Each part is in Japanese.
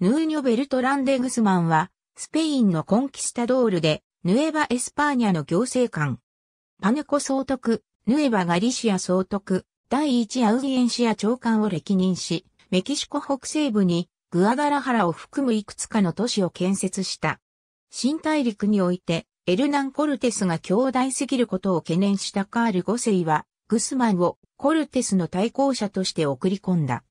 ヌーニョ・ベルトランデ・グスマンは、スペインのコンキスタドールで、ヌエバ・エスパーニャの行政官。パヌコ総督、ヌエバ・ガリシア総督、第一アウディエンシア長官を歴任し、メキシコ北西部にグアダラハラを含むいくつかの都市を建設した。新大陸において、エルナン・コルテスが強大すぎることを懸念したカール5世は、グスマンをコルテスの対抗者として送り込んだ。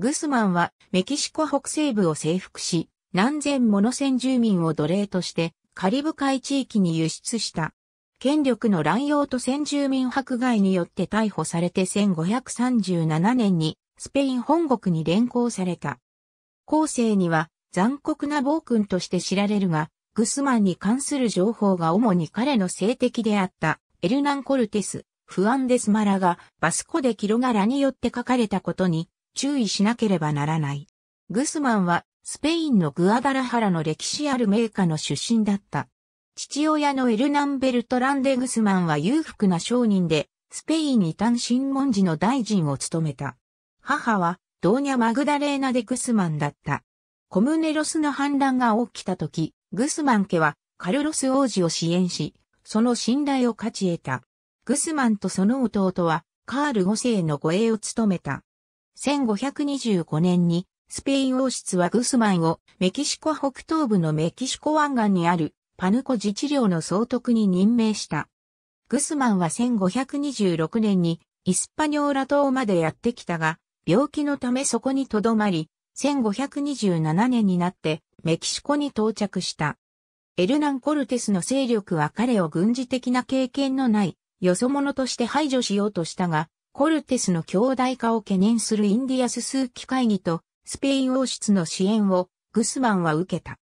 グスマンはメキシコ北西部を征服し、何千もの先住民を奴隷としてカリブ海地域に輸出した。権力の乱用と先住民迫害によって逮捕されて1537年にスペイン本国に連行された。後世には残酷な暴君として知られるが、グスマンに関する情報が主に彼の性的であったエルナン・コルテス、フアンデス・マラがバスコでキロガラによって書かれたことに注意しなければならない。グスマンはスペインのグアダラハラの歴史ある名家の出身だった。父親のエルナンベルト・ランデ・グスマンは裕福な商人で、スペインに単身文字の大臣を務めた。母は、ドーニャ・マグダレーナ・デ・グスマンだった。コムネロスの反乱が起きた時、グスマン家はカルロス王子を支援し、その信頼を勝ち得た。グスマンとその弟は、カール5世の護衛を務めた。1525年にスペイン王室はグスマンをメキシコ北東部のメキシコ湾岸にあるパヌコ自治領の総督に任命した。グスマンは1526年にイスパニョーラ島までやってきたが、病気のためそこに留まり、1527年になってメキシコに到着した。エルナン・コルテスの勢力は彼を軍事的な経験のない、よそ者として排除しようとしたが、コルテスの強大化を懸念するインディアス数機会議とスペイン王室の支援をグスマンは受けた。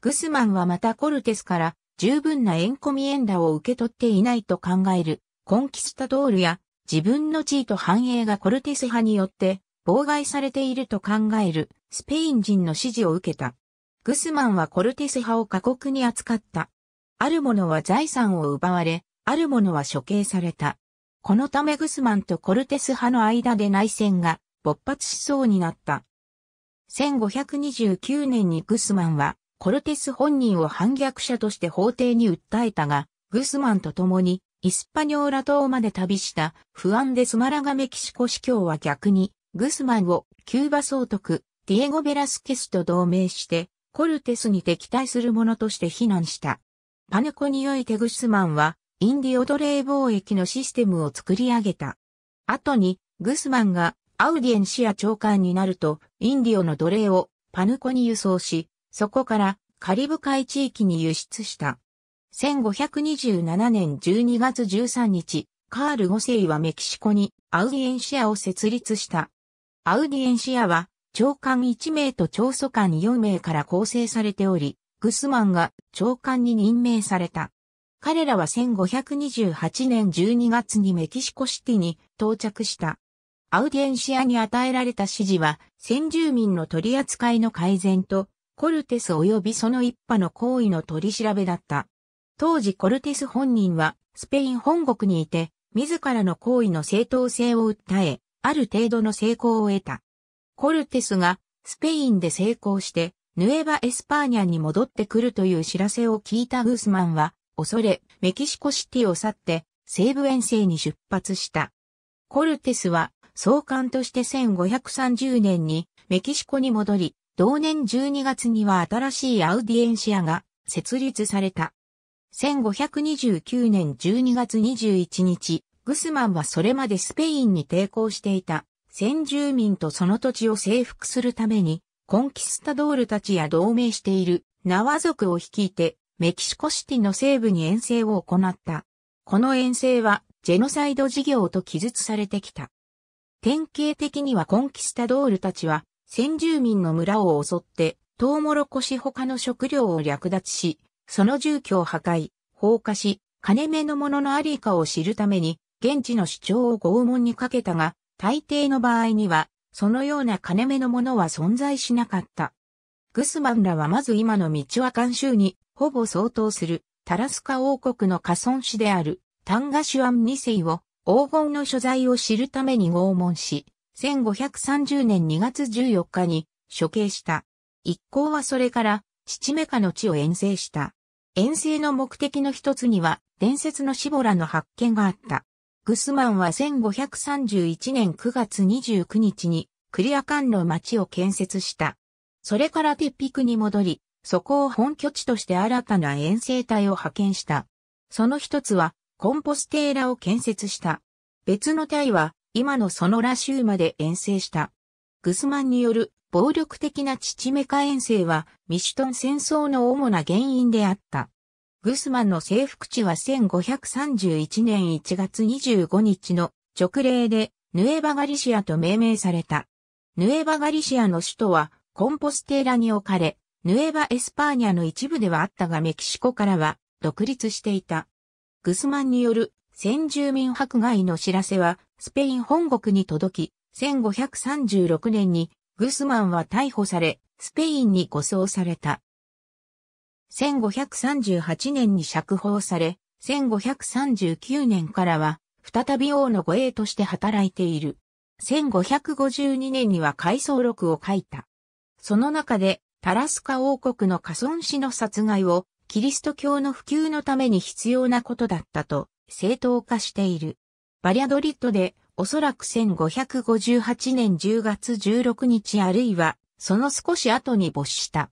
グスマンはまたコルテスから十分なエンコミエンダを受け取っていないと考えるコンキスタドールや自分の地位と繁栄がコルテス派によって妨害されていると考えるスペイン人の支持を受けた。グスマンはコルテス派を過酷に扱った。ある者は財産を奪われ、ある者は処刑された。このためグスマンとコルテス派の間で内戦が勃発しそうになった。1529年にグスマンはコルテス本人を反逆者として法廷に訴えたが、グスマンと共にイスパニョーラ島まで旅した不安でスマラガメキシコ司教は逆にグスマンをキューバ総督ディエゴ・ベラスケスと同盟してコルテスに敵対する者として非難した。パネコにおいてグスマンはインディオ奴隷貿易のシステムを作り上げた。後に、グスマンがアウディエンシア長官になると、インディオの奴隷をパヌコに輸送し、そこからカリブ海地域に輸出した。1527年12月13日、カール5世はメキシコにアウディエンシアを設立した。アウディエンシアは長官1名と長祖官4名から構成されており、グスマンが長官に任命された。彼らは1528年12月にメキシコシティに到着した。アウディエンシアに与えられた指示は、先住民の取り扱いの改善と、コルテス及びその一派の行為の取り調べだった。当時コルテス本人は、スペイン本国にいて、自らの行為の正当性を訴え、ある程度の成功を得た。コルテスが、スペインで成功して、ヌエバ・エスパーニャに戻ってくるという知らせを聞いたグースマンは、恐れ、メキシコシティを去って、西部遠征に出発した。コルテスは、総監として1530年にメキシコに戻り、同年12月には新しいアウディエンシアが設立された。1529年12月21日、グスマンはそれまでスペインに抵抗していた先住民とその土地を征服するために、コンキスタドールたちや同盟している縄族を率いてメキシコシティの西部に遠征を行った。この遠征は、ジェノサイド事業と記述されてきた。典型的にはコンキスタドールたちは、先住民の村を襲って、トウモロコシ他の食料を略奪し、その住居を破壊、放火し、金目の者のありかを知るために、現地の主張を拷問にかけたが、大抵の場合には、そのような金目のものは存在しなかった。グスマンらはまず今の道は監修にほぼ相当するタラスカ王国の家損市であるタンガシュアン2世を黄金の所在を知るために拷問し、1530年2月14日に処刑した。一行はそれから七メカの地を遠征した。遠征の目的の一つには伝説のシボラの発見があった。グスマンは1531年9月29日にクリアカンの町を建設した。それから鉄壁に戻り、そこを本拠地として新たな遠征隊を派遣した。その一つは、コンポステーラを建設した。別の隊は、今のソノラ州まで遠征した。グスマンによる暴力的なチチメカ遠征はミシュトン戦争の主な原因であった。グスマンの征服地は1531年1月25日の直令でヌエバガリシアと命名された。ヌエバガリシアの首都はコンポステーラに置かれ、ヌエバ・エスパーニャの一部ではあったがメキシコからは独立していた。グスマンによる先住民迫害の知らせはスペイン本国に届き、1536年にグスマンは逮捕され、スペインに護送された。1538年に釈放され、1539年からは再び王の護衛として働いている。1552年には回想録を書いた。その中でタラスカ王国のカソン氏の殺害をキリスト教の普及のために必要なことだったと正当化している。バリアドリッドでおそらく1558年10月16日あるいはその少し後に没した。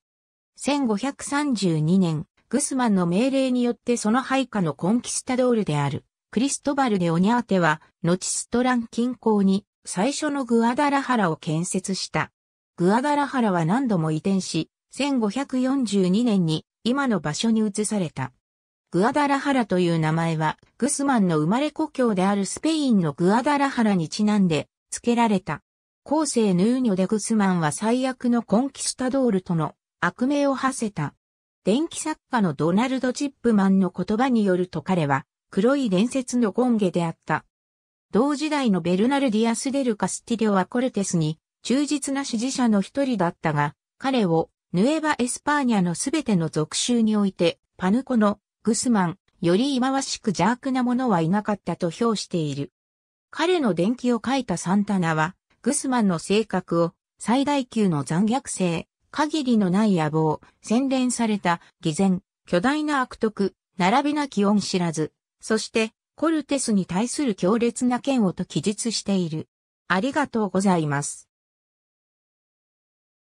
1532年、グスマンの命令によってその配下のコンキスタドールである、クリストバル・デ・オニャーテは、後ストラン近郊に最初のグアダラハラを建設した。グアダラハラは何度も移転し、1542年に今の場所に移された。グアダラハラという名前は、グスマンの生まれ故郷であるスペインのグアダラハラにちなんで付けられた。後世ヌーニョでグスマンは最悪のコンキスタドールとの悪名を馳せた。電気作家のドナルド・チップマンの言葉によると彼は、黒い伝説のゴンゲであった。同時代のベルナルディアス・デル・カスティリオはコルテスに、忠実な支持者の一人だったが、彼をヌエバ・エスパーニャのすべての属州において、パヌコのグスマン、より忌まわしく邪悪な者はいなかったと評している。彼の伝記を書いたサンタナは、グスマンの性格を最大級の残虐性、限りのない野望、洗練された偽善、巨大な悪徳、並びなき恩知らず、そしてコルテスに対する強烈な嫌悪と記述している。ありがとうございます。